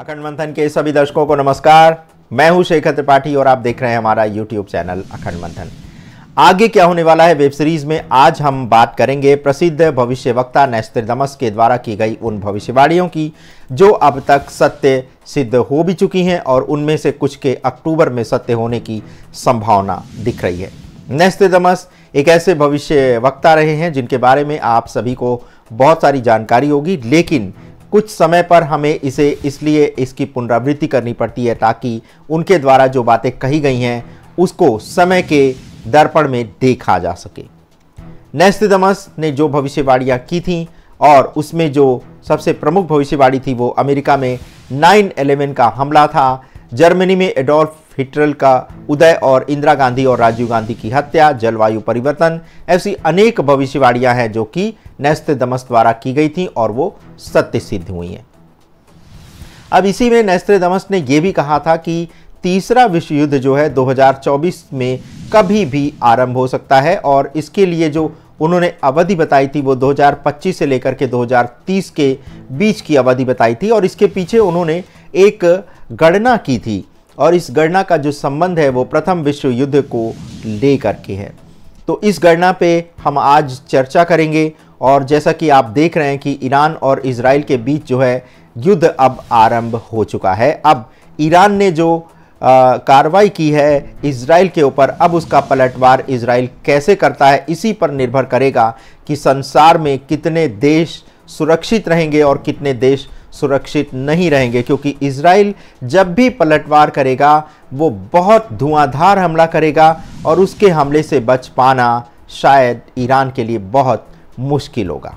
अखंड मंथन के सभी दर्शकों को नमस्कार मैं हूं शेखर त्रिपाठी और आप देख रहे हैं हमारा यूट्यूब चैनल अखंड मंथन आगे क्या होने वाला है वेब सीरीज में आज हम बात करेंगे प्रसिद्ध भविष्य वक्ता दमस के द्वारा की गई उन भविष्यवाणियों की जो अब तक सत्य सिद्ध हो भी चुकी हैं और उनमें से कुछ के अक्टूबर में सत्य होने की संभावना दिख रही है दमस एक ऐसे भविष्य वक्ता रहे हैं जिनके बारे में आप सभी को बहुत सारी जानकारी होगी लेकिन कुछ समय पर हमें इसे इसलिए इसकी पुनरावृत्ति करनी पड़ती है ताकि उनके द्वारा जो बातें कही गई हैं उसको समय के दर्पण में देखा जा सके नेस्तिदमस ने जो भविष्यवाणियाँ की थीं और उसमें जो सबसे प्रमुख भविष्यवाणी थी वो अमेरिका में नाइन एलेवन का हमला था जर्मनी में एडोल्फ हिटरल का उदय और इंदिरा गांधी और राजीव गांधी की हत्या जलवायु परिवर्तन ऐसी अनेक भविष्यवाणियां हैं जो कि नेस्त दमस द्वारा की गई थी और वो सत्य सिद्ध हुई हैं अब इसी में नेस्त्र दमस ने यह भी कहा था कि तीसरा विश्व युद्ध जो है 2024 में कभी भी आरंभ हो सकता है और इसके लिए जो उन्होंने अवधि बताई थी वो 2025 से लेकर के 2030 के बीच की अवधि बताई थी और इसके पीछे उन्होंने एक गणना की थी और इस गणना का जो संबंध है वो प्रथम विश्व युद्ध को लेकर के है तो इस गणना पे हम आज चर्चा करेंगे और जैसा कि आप देख रहे हैं कि ईरान और इसराइल के बीच जो है युद्ध अब आरंभ हो चुका है अब ईरान ने जो कार्रवाई की है इसराइल के ऊपर अब उसका पलटवार इसराइल कैसे करता है इसी पर निर्भर करेगा कि संसार में कितने देश सुरक्षित रहेंगे और कितने देश सुरक्षित नहीं रहेंगे क्योंकि इसराइल जब भी पलटवार करेगा वो बहुत धुआंधार हमला करेगा और उसके हमले से बच पाना शायद ईरान के लिए बहुत मुश्किल होगा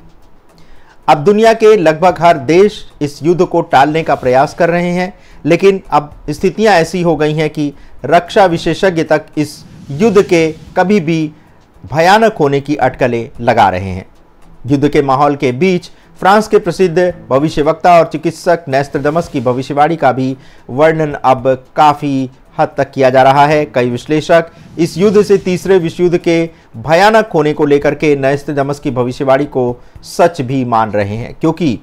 अब दुनिया के लगभग हर देश इस युद्ध को टालने का प्रयास कर रहे हैं लेकिन अब स्थितियां ऐसी हो गई हैं कि रक्षा विशेषज्ञ तक इस युद्ध के कभी भी भयानक होने की अटकलें लगा रहे हैं युद्ध के माहौल के बीच फ्रांस के प्रसिद्ध भविष्यवक्ता और चिकित्सक नेस्त्रदमस की भविष्यवाणी का भी वर्णन अब काफ़ी हद तक किया जा रहा है कई विश्लेषक इस युद्ध से तीसरे विश्व युद्ध के भयानक होने को लेकर के नेस्त्रदमस की भविष्यवाणी को सच भी मान रहे हैं क्योंकि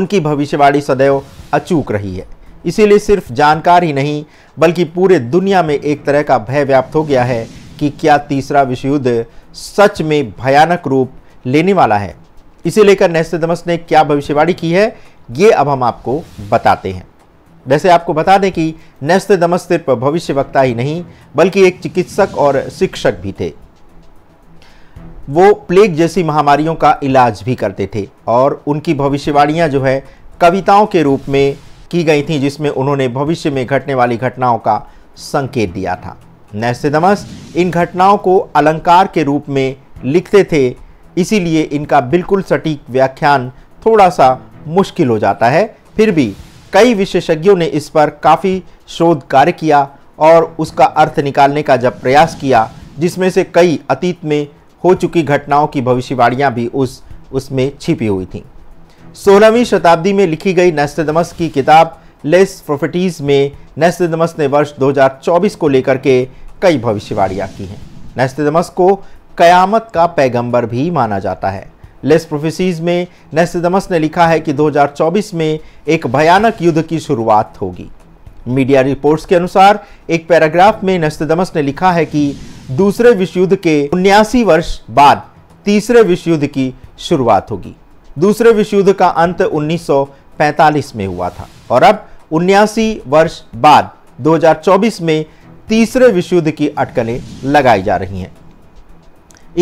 उनकी भविष्यवाणी सदैव अचूक रही है इसीलिए सिर्फ जानकार ही नहीं बल्कि पूरे दुनिया में एक तरह का भय व्याप्त हो गया है कि क्या तीसरा विश्व युद्ध सच में भयानक रूप लेने वाला है इसे लेकर नेस्ते दमस ने क्या भविष्यवाणी की है ये अब हम आपको बताते हैं वैसे आपको बता दें कि नेस्ते दमस सिर्फ भविष्य वक्ता ही नहीं बल्कि एक चिकित्सक और शिक्षक भी थे वो प्लेग जैसी महामारियों का इलाज भी करते थे और उनकी भविष्यवाणियाँ जो है कविताओं के रूप में की गई थी जिसमें उन्होंने भविष्य में घटने वाली घटनाओं का संकेत दिया था नैस्थिदमस इन घटनाओं को अलंकार के रूप में लिखते थे इसीलिए इनका बिल्कुल सटीक व्याख्यान थोड़ा सा मुश्किल हो जाता है फिर भी कई विशेषज्ञों ने इस पर काफ़ी शोध कार्य किया और उसका अर्थ निकालने का जब प्रयास किया जिसमें से कई अतीत में हो चुकी घटनाओं की भविष्यवाणियाँ भी उस उसमें छिपी हुई थीं सोलहवीं शताब्दी में लिखी गई नेस्तमस की किताब लेस प्रोफिटीज़ में नेस्तमस ने वर्ष 2024 को लेकर के कई भविष्यवाणियाँ की हैं नेस्तमस को कयामत का पैगंबर भी माना जाता है लेस प्रोफेसीज में नेस्दमस ने लिखा है कि 2024 में एक भयानक युद्ध की शुरुआत होगी मीडिया रिपोर्ट्स के अनुसार एक पैराग्राफ में नस्तदमस ने लिखा है कि दूसरे विश्व युद्ध के उन्यासी वर्ष बाद तीसरे विश्व युद्ध की शुरुआत होगी दूसरे विश्व युद्ध का अंत 1945 में हुआ था और अब उन्यासी वर्ष बाद 2024 में तीसरे विश्व युद्ध की अटकलें लगाई जा रही हैं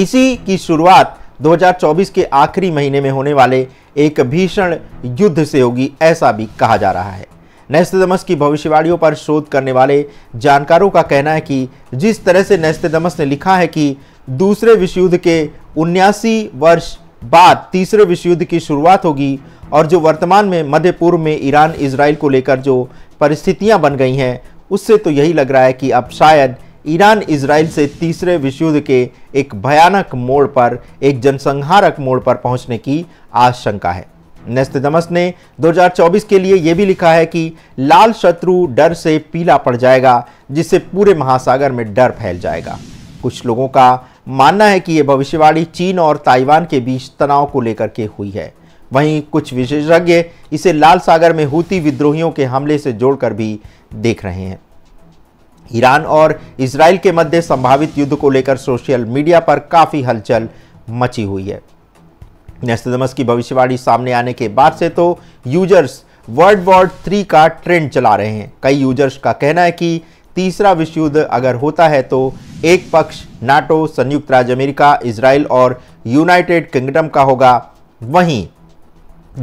इसी की शुरुआत 2024 के आखिरी महीने में होने वाले एक भीषण युद्ध से होगी ऐसा भी कहा जा रहा है नेस्तदमस की भविष्यवाणियों पर शोध करने वाले जानकारों का कहना है कि जिस तरह से नेस्तदमस ने लिखा है कि दूसरे विश्व युद्ध के उन्यासी वर्ष बाद तीसरे विश्व युद्ध की शुरुआत होगी और जो वर्तमान में मध्य पूर्व में ईरान इसराइल को लेकर जो परिस्थितियां बन गई हैं उससे तो यही लग रहा है कि अब शायद ईरान इसराइल से तीसरे विश्व युद्ध के एक भयानक मोड़ पर एक जनसंहारक मोड़ पर पहुंचने की आशंका है नेस्त दमस ने 2024 के लिए यह भी लिखा है कि लाल शत्रु डर से पीला पड़ जाएगा जिससे पूरे महासागर में डर फैल जाएगा कुछ लोगों का मानना है कि यह भविष्यवाणी चीन और ताइवान के बीच तनाव को लेकर के हुई है वहीं कुछ विशेषज्ञ इसे लाल सागर में हूती विद्रोहियों के हमले से जोड़कर भी देख रहे हैं ईरान और इसराइल के मध्य संभावित युद्ध को लेकर सोशल मीडिया पर काफ़ी हलचल मची हुई है नेस्तमस की भविष्यवाणी सामने आने के बाद से तो यूजर्स वर्ल्ड वॉर थ्री का ट्रेंड चला रहे हैं कई यूजर्स का कहना है कि तीसरा विश्व युद्ध अगर होता है तो एक पक्ष नाटो संयुक्त राज्य अमेरिका इसराइल और यूनाइटेड किंगडम का होगा वहीं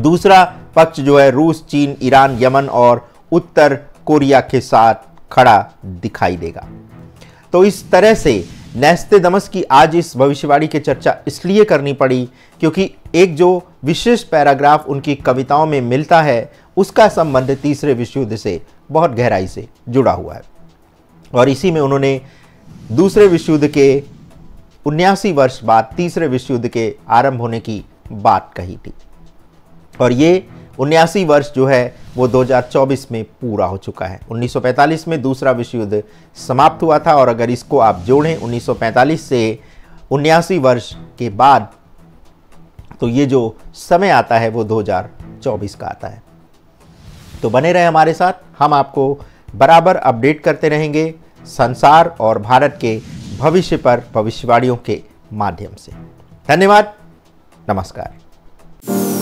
दूसरा पक्ष जो है रूस चीन ईरान यमन और उत्तर कोरिया के साथ खड़ा दिखाई देगा तो इस तरह से नेस्ते दमस की आज इस भविष्यवाणी की चर्चा इसलिए करनी पड़ी क्योंकि एक जो विशेष पैराग्राफ उनकी कविताओं में मिलता है उसका संबंध तीसरे विश्व युद्ध से बहुत गहराई से जुड़ा हुआ है और इसी में उन्होंने दूसरे विश्व युद्ध के उन्यासी वर्ष बाद तीसरे विश्व युद्ध के आरंभ होने की बात कही थी और ये उन्यासी वर्ष जो है वो 2024 में पूरा हो चुका है 1945 में दूसरा विश्व युद्ध समाप्त हुआ था और अगर इसको आप जोड़ें 1945 से उन्यासी वर्ष के बाद तो ये जो समय आता है वो 2024 का आता है तो बने रहे हमारे साथ हम आपको बराबर अपडेट करते रहेंगे संसार और भारत के भविष्य पर भविष्यवाणियों के माध्यम से धन्यवाद नमस्कार